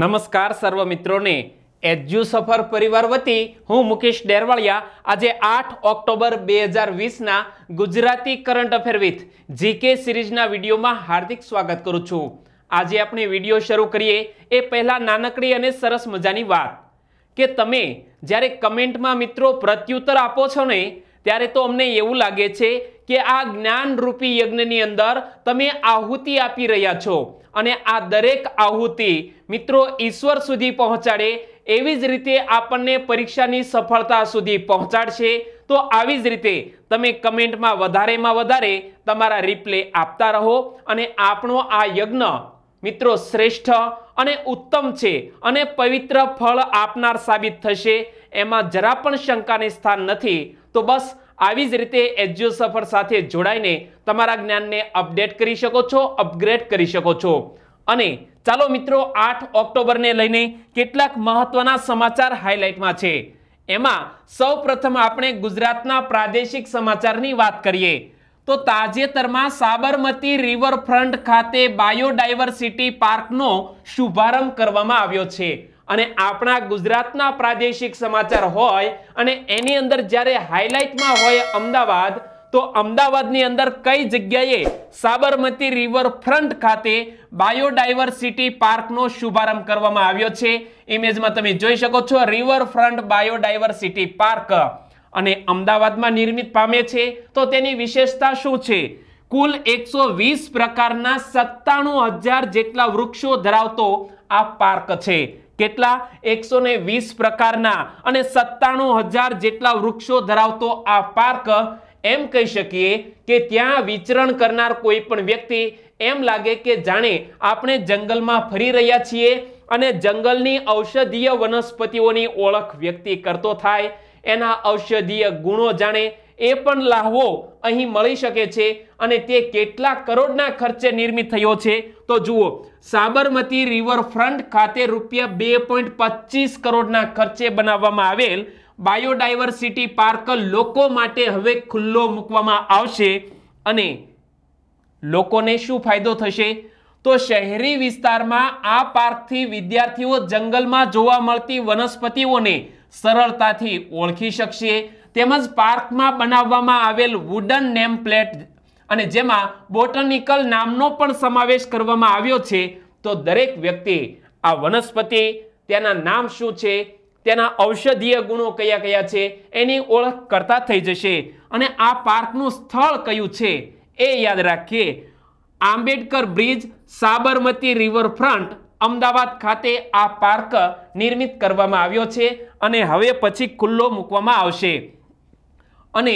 નમસ્કાર સર્વ મિત્રોને એજ્યુ સફર પરિવાર વતી હું મુકેશ ડેરવાળિયા આજે આઠ ઓક્ટોબર બે હજાર વીસના Gujarati current affair with GK સિરીઝના વિડીયોમાં હાર્દિક સ્વાગત કરું છું આજે આપણે વિડીયો શરૂ કરીએ એ પહેલાં નાનકડી અને સરસ મજાની વાત કે તમે જ્યારે કમેન્ટમાં મિત્રો પ્રત્યુત્તર આપો છો ને ત્યારે તો અમને એવું લાગે છે કે આ જ્ઞાનરૂપી યજ્ઞની અંદર તમે આહુતિ આપી રહ્યા છો અને આ દરેક આહુતિ મિત્રો ઈશ્વર સુધી પહોંચાડે એવી જ રીતે આપણને પરીક્ષાની સફળતા સુધી પહોંચાડશે તો આવી જ રીતે તમે કમેન્ટમાં વધારેમાં વધારે તમારા રિપ્લે આપતા રહો અને આપણો આ યજ્ઞ મિત્રો શ્રેષ્ઠ અને ઉત્તમ છે અને પવિત્ર ફળ આપનાર સાબિત થશે એમાં જરા પણ શંકાને સ્થાન નથી તો બસ આવી જ રીતે એજ્યુ સફર સાથે જોડાઈને તમારા જ્ઞાનને અપડેટ કરી શકો છો અપગ્રેડ કરી શકો છો અને ચાલો મિત્રો આઠ ઓક્ટોબરને લઈને કેટલાક મહત્વના સમાચાર હાઇલાઇટમાં છે એમાં સૌપ્રથમ આપણે ગુજરાતના પ્રાદેશિક સમાચારની વાત કરીએ તો તાજેતરમાં સાબરમતી રિવરફ્રન્ટ ખાતે બાયોડાયવર્સિટી પાર્કનો શુભારંભ કરવામાં આવ્યો છે અને આપણા ગુજરાતના પ્રાદેશિક સમાચાર હોય અને એની અંદર જ્યારે હાઇલાઇટમાં હોય અમદાવાદ તો અમદાવાદની અંદર કઈ જગ્યાએ સાબરમતી રિવરફ્રન્ટ ખાતે બાયોડાયવર્સિટી પાર્કનો શુભારંભ કરવામાં આવ્યો છે ઇમેજમાં તમે જોઈ શકો છો રિવરફ્રન્ટ બાયોડાયવર્સિટી પાર્ક અને અમદાવાદમાં નિર્મિત પામે છે તો તેની વિશેષતા શું છે કુલ એકસો પ્રકારના સત્તાણું જેટલા વૃક્ષો ધરાવતો આ પાર્ક છે કેટલા એકસો વીસ પ્રકારના અને સત્તાણું હજાર જેટલા વૃક્ષો ધરાવતો આ પાર્ક એમ કહી શકીએ કે ત્યાં વિચરણ કરનાર કોઈ પણ વ્યક્તિ એમ લાગે કે જાણે આપણે જંગલમાં ફરી રહ્યા છીએ અને જંગલની ઔષધીય વનસ્પતિઓની ઓળખ વ્યક્તિ કરતો થાય એના ઔષધીય ગુણો જાણે એ પણ લાહવો અહીં મળી શકે છે અને તે કેટલા કરોડના ખર્ચે નિર્મિત થયો છે તો જુઓ સાબરમતી રિવરફ્રન્ટ ખાતે રૂપિયા બે પોઈન્ટ પચીસ કરોડના ખર્ચે બનાવવામાં આવેલ બાયોડાયવર્સિટી પાર્ક લોકો માટે હવે ખુલ્લો મૂકવામાં આવશે અને લોકોને શું ફાયદો થશે તો શહેરી વિસ્તારમાં આ પાર્કથી વિદ્યાર્થીઓ જંગલમાં જોવા મળતી વનસ્પતિઓને સરળતાથી ઓળખી શકશે તેમજ પાર્કમાં બનાવવામાં આવેલ વુડન નેમ પ્લેટ અને જેમાં બોટનિકલ નામનો પણ સમાવેશ કરવામાં આવ્યો છે તો દરેક વ્યક્તિ આ વનસ્પતિ તેના નામ શું છે તેના ઔષધીય ગુણો કયા કયા છે એની ઓળખ કરતા થઈ જશે અને આ પાર્કનું સ્થળ કયું છે એ યાદ રાખીએ આંબેડકર બ્રિજ સાબરમતી રિવરફ્રન્ટ અમદાવાદ ખાતે આ પાર્ક નિર્મિત કરવામાં આવ્યો છે અને હવે પછી ખુલ્લો મૂકવામાં આવશે અને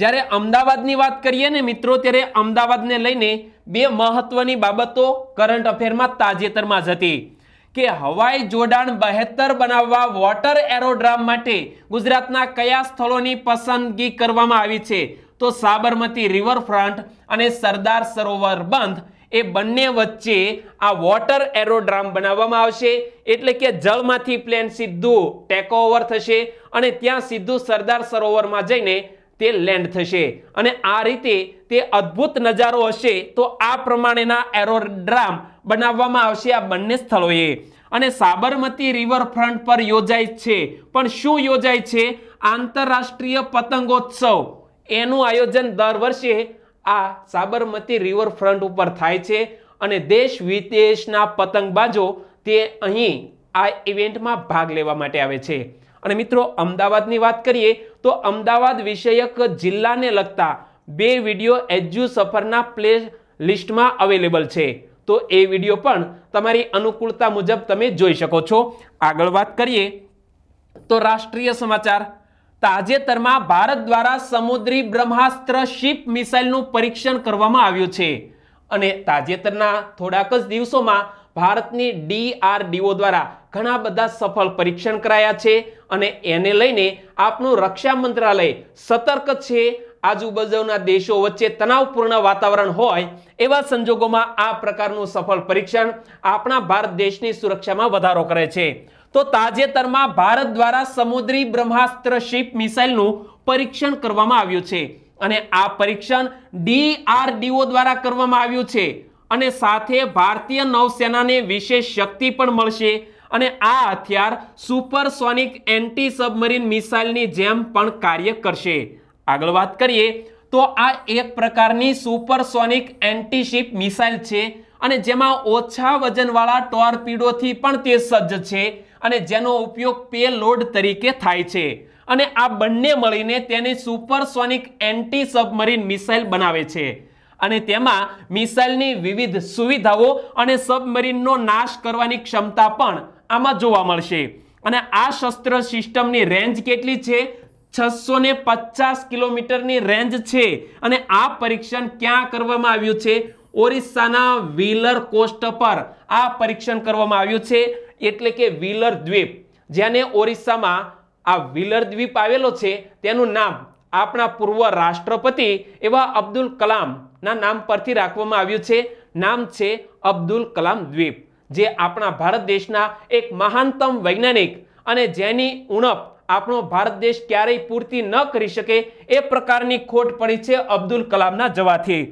જ્યારે અમદાવાદની વાત કરીએ ને મિત્રો ત્યારે અમદાવાદને લઈને બે મહત્વની બાબતો કરંટ અફેરમાં તાજેતરમાં જ હતી કે હવાઈ જોડાણ બહેતર બનાવવા વોટર એરોડ્રામ માટે ગુજરાતના કયા સ્થળોની પસંદગી કરવામાં આવી છે તો સાબરમતી રિવરફ્રન્ટ અને સરદાર સરોવર બંધ એ બંને વચ્ચે આ વોટર એરોડ્રામ બનાવવામાં આવશે એટલે કે જળમાંથી પ્લેન સીધું ટેક થશે અને ત્યાં સીધું સરદાર સરોવરમાં જઈને તે લેન્ડ થશે અને આ રીતે તે અદ્ભુત નજારો હશે તો આ પ્રમાણેના એરોડ્રામ બનાવવામાં આવશે આ બંને સ્થળોએ અને સાબરમતી રિવરફ્રન્ટ પર યોજાય છે પણ શું યોજાય છે આંતરરાષ્ટ્રીય પતંગોત્સવ એનું આયોજન દર વર્ષે આ સાબરમતી રિવરફ્રન્ટ ઉપર થાય છે અને દેશ વિદેશના પતંગબાજો તે અહીં આ ઇવેન્ટમાં ભાગ લેવા માટે આવે છે અને મિત્રો અમદાવાદની વાત કરીએ તો અમદાવાદ વિષયક જિલ્લાને લગતા બે વિડીયો એજ્યુ સફરના પ્લે લિસ્ટમાં અવેલેબલ છે તો એ વિડીયો પણ તમારી અનુકૂળતા મુજબ તમે જોઈ શકો છો આગળ વાત કરીએ તો રાષ્ટ્રીય સમાચાર તાજેતરમાં ભારત દ્વારા સમુદ્રી બ્રહ્માસ્ત્ર શિપ મિસાઇલનું પરીક્ષણ કરવામાં આવ્યું છે અને તાજેતરના થોડાક જ દિવસોમાં ભારતની ડીઆરડીઓ દ્વારા ઘણા બધા સફળ પરીક્ષણ કરાયા છે અને એને લઈને આપનું રક્ષા મંત્રાલય સતર્ક છે આજુબાજુના દેશો વચ્ચે તણાવપૂર્ણ વાતાવરણ હોય એવા સંજોગોમાં આ પ્રકારનું સફળ પરીક્ષણ આપણા ભારત દેશની સુરક્ષામાં વધારો કરે છે તો તાજેતરમાં ભારત દ્વારા સમુદ્રી બ્રહ્માસ્ત્ર શિપ મિસાઇલનું પરીક્ષણ કરવામાં આવ્યું છે અને આ પરીક્ષણ ડીઆરડીઓ દ્વારા કરવામાં આવ્યું છે અને સાથે ભારતીય નૌસેનાને વિશેષ શક્તિ પણ મળશે અને આ હથિયાર સુપરસોનિક એન્ટી સબમરીન મિસાઇલની જેમ પણ કાર્ય કરશે આગળ વાત કરીએ તો આ એક પ્રકારની સુપરસોનિક એન્ટીશિપ મિસાઇલ છે અને જેમાં ઓછા વજનવાળા ટોર્પિડોથી પણ તે સજ્જ છે અને જેનો ઉપયોગ પે લોડ તરીકે થાય છે અને આ બંને મળીને તેને સુપરસોનિક એન્ટી સબમરીન મિસાઇલ બનાવે છે અને તેમાં મિસાઇલની વિવિધ સુવિધાઓ અને સબમરીનનો નાશ કરવાની ક્ષમતા પણ આમાં જોવા મળશે અને આ શસ્ત્ર સિસ્ટમની રેન્જ કેટલી છે છસો ને પચાસ કિલોમીટરની રેન્જ છે અને આ પરીક્ષણ ક્યાં કરવામાં આવ્યું છે ઓરિસ્સાના વ્હીલર કોસ્ટ પર આ પરીક્ષણ કરવામાં આવ્યું છે એટલે કે વ્હીલર દ્વીપ જેને ઓરિસ્સામાં આ વ્હીલર દ્વીપ આવેલો છે તેનું નામ આપણા પૂર્વ રાષ્ટ્રપતિ એવા અબ્દુલ કલામના નામ પરથી રાખવામાં આવ્યું છે નામ છે અબ્દુલ કલામ દ્વીપ જે આપણા ભારત દેશના એક મહાનતમ વૈજ્ઞાનિક અને જેની ઉણપ આપણો ભારત દેશ ક્યારેય પૂર્તિ ન કરી શકે એ પ્રકારની ખોટ પડી છે અબ્દુલ કલામના જવાથી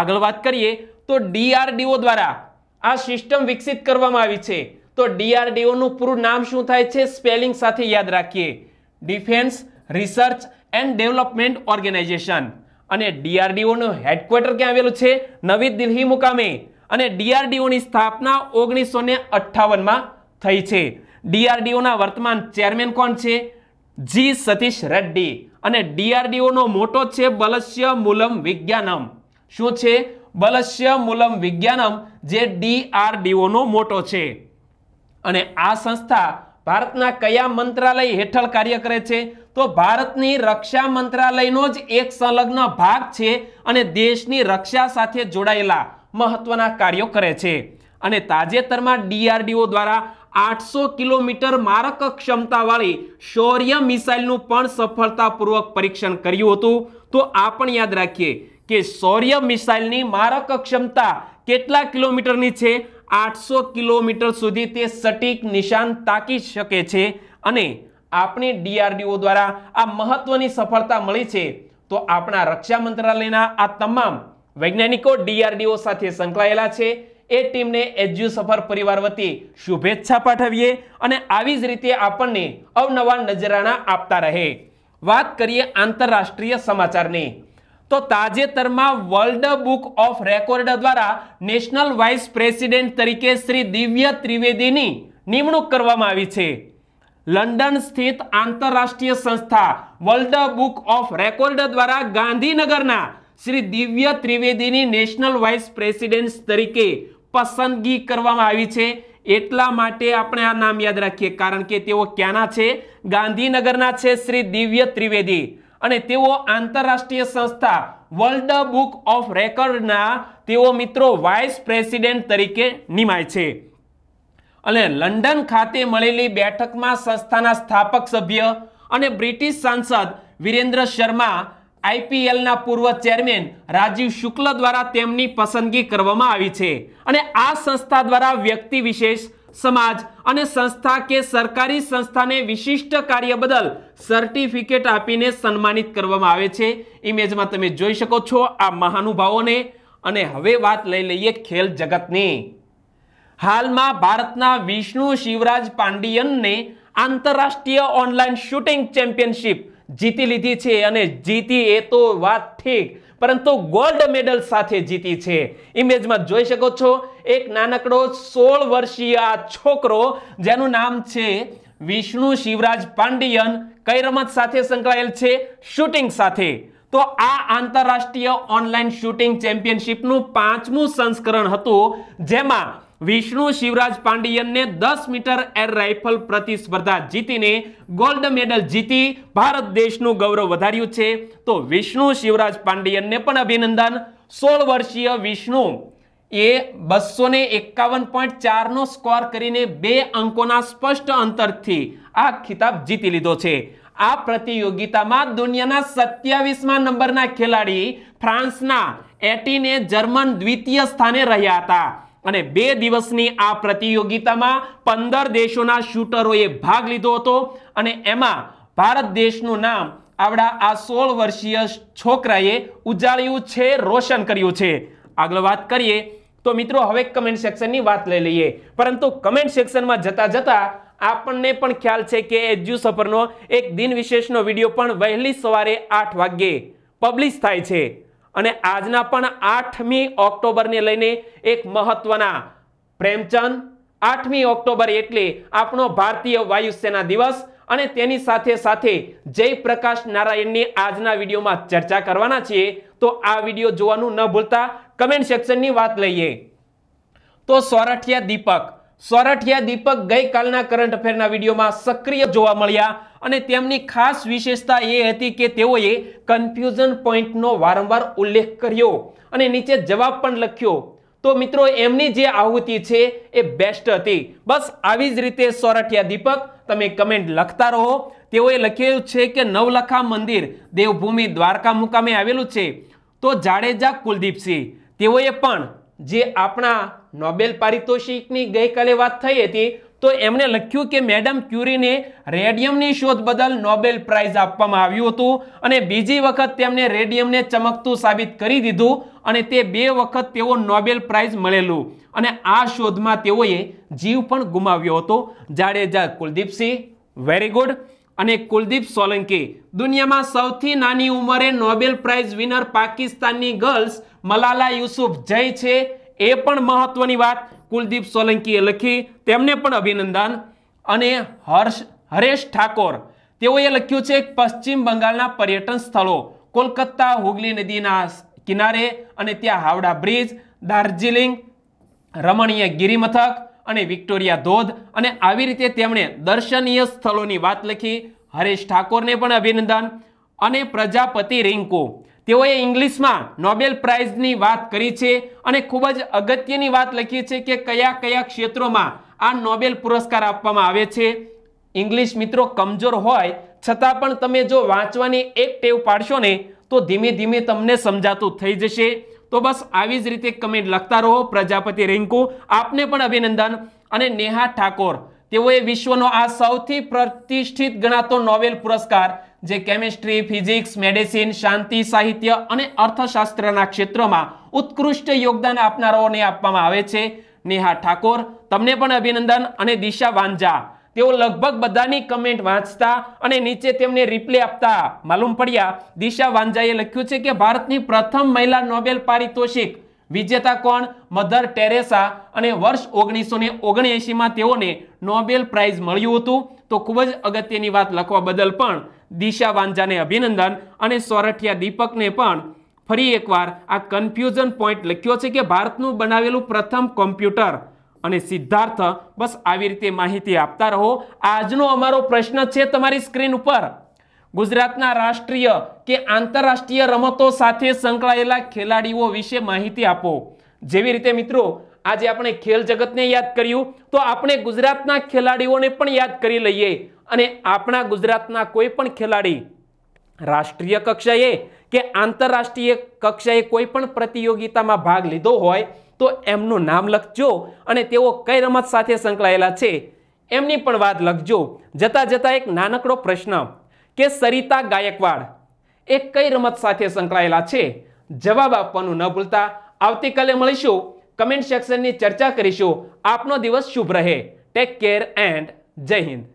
આગળ વાત કરીએ તો ડીઆરડીઓ દ્વારા આ સિસ્ટમ વિકસિત કરવામાં આવી છે તો ડીઆરડીઓનું પૂરું નામ શું થાય છે સ્પેલિંગ સાથે યાદ રાખીએ defence research and development organisation અને ડીઆરડીઓનું હેડક્વાર્ટર ક્યાં આવેલું છે નવી દિલ્હી મુકામે અને ડીઆરડીઓની સ્થાપના ઓગણીસો ને અઠ્ઠાવનમાં થઈ છે ડીઆરડીઓના વર્તમાન ચેરમેન કોણ છે જી સતીશ રેડ્ડી અને ડીઆરડીઓનો મોટો છે બલસ્ય મૂલમ વિજ્ઞાનમ શું છે બલસ્ય મૂલમ વિજ્ઞાનમ જે ડીઆરડીઓનો મોટો છે અને આ સંસ્થા ભારતના કયા મંત્રાલય હેઠળ કાર્ય કરે છે તો ભારતની રક્ષા મંત્રાલયનો જ એક સંલગ્ન ભાગ છે અને દેશની રક્ષા સાથે જોડાયેલા મહત્વના કાર્યો કરે છે અને તાજેતરમાં ડીઆરડીઓ દ્વારા આઠસો કિલોમીટર મારક ક્ષમતાવાળી શૌર્ય મિસાઇલનું પણ સફળતાપૂર્વક પરીક્ષણ કર્યું હતું તો આ પણ યાદ રાખીએ કે શૌર્ય મિસાઇલની મારક ક્ષમતા કેટલા કિલોમીટરની છે આઠસો કિલોમીટર સુધી તે સટીક નિશાન તાકી શકે છે અને આપણે ડીઆરડીઓ દ્વારા આ મહત્વની સફળતા મળી છે તો આપણા રક્ષા મંત્રાલયના આ તમામ વૈજ્ઞાનિકો ડીઆરડીઓ સાથે સંકળાયેલા છે એ ટીમને એજ્યુ સફર પરિવાર વતી શુભેચ્છા પાઠવીએ અને આવી જ રીતે આપણને અવનવા નજરાણા આપતા રહે વાત કરીએ આંતરરાષ્ટ્રીય સમાચારની તો તાજેતરમાં વર્લ્ડ બુક ઓફ રેકોર્ડ દ્વારા નેશનલ વાઇસ પ્રેસિડેન્ટ તરીકે શ્રી દિવ્ય ત્રિવેદીની નિમણૂક કરવામાં આવી છે લંડન સ્થિત આંતરરાષ્ટ્રીય સંસ્થા વર્લ્ડ બુક ઓફ રેકોર્ડ દ્વારા ગાંધીનગરના શ્રી દિવ્ય ત્રિવેદીની નેશનલ વાઇસ પ્રેસિડેન્ટ તરીકે પસંદગી કરવામાં આવી છે એટલા માટે આપણે આ નામ યાદ રાખીએ કારણ કે તેઓ ક્યાંના છે ગાંધીનગરના છે શ્રી દિવ્ય ત્રિવેદી અને તેઓ આંતરરાષ્ટ્રીય સંસ્થા વર્લ્ડ બુક ઓફ રેકોર્ડના તેઓ મિત્રો વાઇસ પ્રેસિડેન્ટ તરીકે નિમાય છે અને લંડન ખાતે મળેલી બેઠકમાં સંસ્થાના સ્થાપક સભ્ય અને બ્રિટિશ સાંસદ વિરેન્દ્ર શર્મા આઈપીએલના પૂર્વ ચેરમેન રાજીવ શુક્લ દ્વારા તેમની પસંદગી કરવામાં આવી છે અને આ સંસ્થા દ્વારા વ્યક્તિ વિશેષ સમાજ અને સંસ્થા કે સરકારી સંસ્થાને વિશિષ્ટ કાર્ય બદલ સર્ટિફિકેટ આપીને સન્માનિત કરવામાં આવે છે ઇમેજમાં તમે જોઈ શકો છો આ મહાનુભાવોને અને હવે વાત લઈ લઈએ ખેલ જગતની હાલમાં ભારતના વિષ્ણુ શિવરાજ પાંડિયનને આંતરરાષ્ટ્રીય ઓનલાઈન શૂટિંગ ચેમ્પિયનશિપ જીતી લીધી છે અને જીતી એ તો વાત ઠીક પરંતુ ગોલ્ડ મેડલ સાથે જીતી છે ઇમેજમાં જોઈ શકો છો એક નાનકડો સોળ વર્ષીય છોકરો જેનું નામ છે વિષ્ણુ શિવરાજ પાંડિયન કઈ રમત સાથે સંકળાયેલ છે શૂટિંગ સાથે તો આ આંતરરાષ્ટ્રીય ઓનલાઈન શૂટિંગ ચેમ્પિયનશિપનું પાંચમું સંસ્કરણ હતું જેમાં વિષ્ણુ શિવરાજ પાંડિયનને દસ મીટર એર રાઇફલ પ્રતિસ્પર્ધા જીતીને ગોલ્ડ મેડલ જીતી ભારત દેશનું ગૌરવ વધાર્યું છે તો વિષ્ણુ શિવરાજ પાંડિયનને પણ અભિનંદન સોળ વર્ષીય વિષ્ણુ એ બસો ને એકાવન પોઈન્ટ ચારનો સ્કોર કરીને બે અંકોના સ્પષ્ટ અંતરથી આ ખિતાબ જીતી લીધો છે આ પ્રતિયોગિતામાં દુનિયાના સત્યાવીસમાં નંબરના ખેલાડી ફ્રાન્સના એટીને જર્મન દ્વિતીય સ્થાને રહ્યા હતા અને બે દિવસની આ પ્રતિયોગિતામાં પંદર દેશોના શૂટરોએ ભાગ લીધો હતો અને એમાં ભારત દેશનું નામ આવડા આ સોળ વર્ષીય છોકરાએ ઉજાળ્યું છે રોશન કર્યું છે આગળ વાત કરીએ તો મિત્રો હવે કમેન્ટ સેક્શનની વાત લઈ લઈએ પરંતુ કમેન્ટ સેક્શનમાં જતા જતા આપણને પણ ખ્યાલ છે કે એજ્યુ સફરનો એક દિન વિશેષનો વિડીયો પણ વહેલી સવારે આઠ વાગ્યે પબ્લિશ થાય છે અને આજના પણ આઠમી ઓક્ટોબરને લઈને એક મહત્વના પ્રેમચંદ આઠમી ઓક્ટોબર એટલે આપણો ભારતીય વાયુસેના દિવસ અને તેની સાથે સાથે જયપ્રકાશ નારાયણની આજના વિડીયોમાં ચર્ચા કરવાના છીએ તો આ વિડીયો જોવાનું ન ભૂલતા કમેન્ટ સેક્શનની વાત લઈએ તો સોરઠિયા દીપક સોરઠિયા દીપક ગઈકાલના કરંટ અફેરના વિડીયોમાં સક્રિય જોવા મળ્યા અને તેમની ખાસ વિશેષતા એ હતી કે તેઓએ કન્ફ્યુઝન પોઈન્ટનો વારંવાર ઉલ્લેખ કર્યો અને નીચે જવાબ પણ લખ્યો તો મિત્રો એમની જે આહુતિ છે એ બેસ્ટ હતી બસ આવી જ રીતે સોરઠિયા દીપક તમે કમેન્ટ લખતા રહો તેઓએ લખ્યું છે કે નવલખા મંદિર દેવભૂમિ દ્વારકા મુકામે આવેલું છે તો જાડેજા કુલદીપસિંહ તેઓએ પણ જે આપણા નોબેલ પારિતોષિકની ગઈકાલે વાત થઈ હતી તો એમણે લખ્યું કે મેડમ ક્યુરીને રેડિયમની શોધ બદલ નોબેલ પ્રાઇઝ આપવામાં આવ્યું હતું અને બીજી વખત તેમણે રેડિયમને ચમકતું સાબિત કરી દીધું અને તે બે વખત તેઓ નોબેલ પ્રાઇઝ મળેલું અને આ શોધમાં તેઓએ જીવ પણ ગુમાવ્યો હતો જાડેજા કુલદીપસિંહ વેરી ગુડ અને કુલદીપ સોલંકી દુનિયામાં સૌથી નાની ઉંમરે નોબેલ પ્રાઇઝ વિનર પાકિસ્તાનની ગર્લ્સ મલાલા યુસુફ જય છે એ પણ મહત્વની વાત કુલદીપ સોલંકીએ લખી તેમને પણ અભિનંદન અને હર્ષ હરેશ ઠાકોર તેઓએ લખ્યું છે પશ્ચિમ બંગાળના પર્યટન સ્થળો કોલકાતા હુગલી નદીના કિનારે અને ત્યાં હાવડા બ્રિજ દાર્જિલિંગ રમણીય ગિરિમથક અને વિક્ટોરિયા ધોધ અને આવી રીતે તેમણે દર્શનીય સ્થળોની વાત લખી હરેશ ઠાકોરને પણ અભિનંદન અને પ્રજાપતિ રિંકુ તેઓએ ઇંગ્લિશમાં નોબેલ પ્રાઇઝની વાત કરી છે અને ખૂબ જ અગત્યની વાત લખી છે કે કયા કયા ક્ષેત્રોમાં આ નોબેલ પુરસ્કાર આપવામાં આવે છે ઇંગ્લિશ મિત્રો કમજોર હોય છતાં પણ તમે જો વાંચવાની એક ટેવ પાડશો ને તો ધીમે ધીમે તમને સમજાતું થઈ જશે તો બસ આવી જ રીતે કમેન્ટ લખતા રહો પ્રજાપતિ રિંકુ આપને પણ અભિનંદન અને નેહા ઠાકોર તેઓએ વિશ્વનો આ સૌથી પ્રતિષ્ઠિત ગણાતો નોવેલ પુરસ્કાર જે કેમિસ્ટ્રી ફિઝિક્સ મેડિસિન શાંતિ સાહિત્ય અને અર્થશાસ્ત્રના ક્ષેત્રમાં ઉત્કૃષ્ટ યોગદાન આપનારાઓને આપવામાં આવે છે નેહા ઠાકોર તમને પણ અભિનંદન અને દિશા વાંઝા તેઓ લગભગ બધાની કમેન્ટ વાંચતા અને નીચે તેમને રિપ્લે આપતા માલુમ પડ્યા દિશા વાંજાએ લખ્યું છે કે ભારતની પ્રથમ મહિલા નોબેલ પારિતોષિક વિજેતા કોણ મધર ટેરેસા અને વર્ષ ઓગણીસો ને ઓગણએંશીમાં તેઓને નોબેલ પ્રાઇઝ મળ્યું હતું તો ખૂબ જ અગત્યની વાત લખવા બદલ પણ દિશા વાંજાને અભિનંદન અને સોરઠિયા દીપકને પણ ફરી એકવાર આ કન્ફ્યુઝન પોઈન્ટ લખ્યો છે કે ભારતનું બનાવેલું પ્રથમ કોમ્પ્યુટર અને સિદ્ધાર્થ બસ આવી રીતે માહિતી આપતા રહો આજનો અમારો પ્રશ્ન છે તમારી સ્ક્રીન ઉપર ગુજરાતના રાષ્ટ્રીય કે આંતરરાષ્ટ્રીય રમતો સાથે સંકળાયેલા ખેલાડીઓ વિશે માહિતી આપો જેવી રીતે મિત્રો આજે આપણે ખેલ જગતને યાદ કર્યું તો આપણે ગુજરાતના ખેલાડીઓને પણ યાદ કરી લઈએ અને આપણા ગુજરાતના કોઈ પણ ખેલાડી રાષ્ટ્રીય કક્ષાએ કે આંતરરાષ્ટ્રીય કક્ષાએ કોઈ પણ પ્રતિયોગિતામાં ભાગ લીધો હોય તો એમનું નામ લખજો અને તેઓ કઈ રમત સાથે સંકળાયેલા છે એમની પણ વાત લખજો જતાં જતાં એક નાનકડો પ્રશ્ન કે સરિતા ગાયકવાડ એ કઈ રમત સાથે સંકળાયેલા છે જવાબ આપવાનું ન ભૂલતા આવતીકાલે મળીશું કમેન્ટ સેક્શનની ચર્ચા કરીશું આપનો દિવસ શુભ રહે ટેક કેર એન્ડ જય હિન્દ